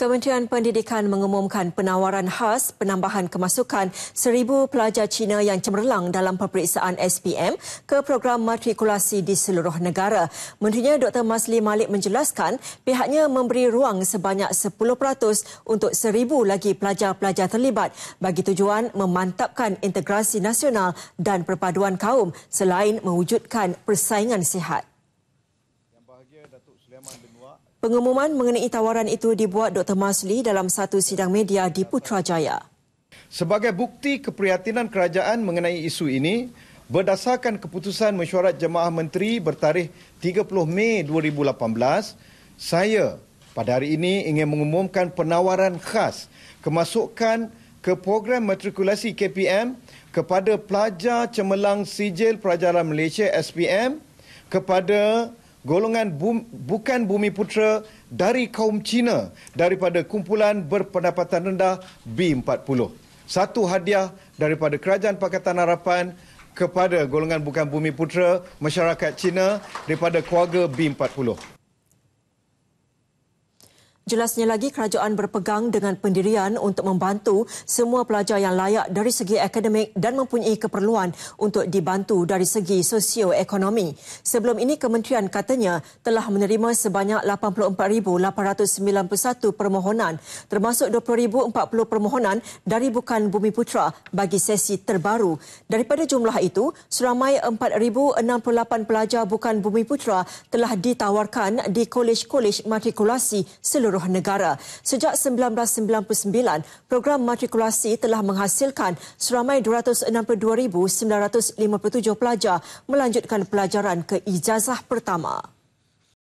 Kementerian Pendidikan mengumumkan penawaran khas penambahan kemasukan seribu pelajar Cina yang cemerlang dalam peperiksaan SPM ke program matrikulasi di seluruh negara. Menterinya Dr. Masli Malik menjelaskan pihaknya memberi ruang sebanyak 10% untuk seribu lagi pelajar-pelajar terlibat bagi tujuan memantapkan integrasi nasional dan perpaduan kaum selain mewujudkan persaingan sihat. Pengumuman mengenai tawaran itu dibuat Dr. Masli dalam satu sidang media di Putrajaya. Sebagai bukti keprihatinan kerajaan mengenai isu ini, berdasarkan keputusan mesyuarat jemaah menteri bertarikh 30 Mei 2018, saya pada hari ini ingin mengumumkan penawaran khas kemasukan ke program matrikulasi KPM kepada pelajar cemerlang sijil pelajaran Malaysia SPM kepada golongan bum, bukan bumi putra dari kaum Cina daripada kumpulan berpendapatan rendah B40. Satu hadiah daripada Kerajaan Pakatan Harapan kepada golongan bukan bumi putra masyarakat Cina daripada keluarga B40. Jelasnya lagi kerajaan berpegang dengan pendirian untuk membantu semua pelajar yang layak dari segi akademik dan mempunyai keperluan untuk dibantu dari segi sosioekonomi. Sebelum ini kementerian katanya telah menerima sebanyak 84,891 permohonan termasuk 20,040 permohonan dari Bukan Bumi Putra bagi sesi terbaru. Daripada jumlah itu, seramai 4,068 pelajar Bukan Bumi Putra telah ditawarkan di kolej-kolej matrikulasi seluruh seluruh negara. Sejak 1999, program matrikulasi telah menghasilkan seramai 262,957 pelajar melanjutkan pelajaran ke ijazah pertama.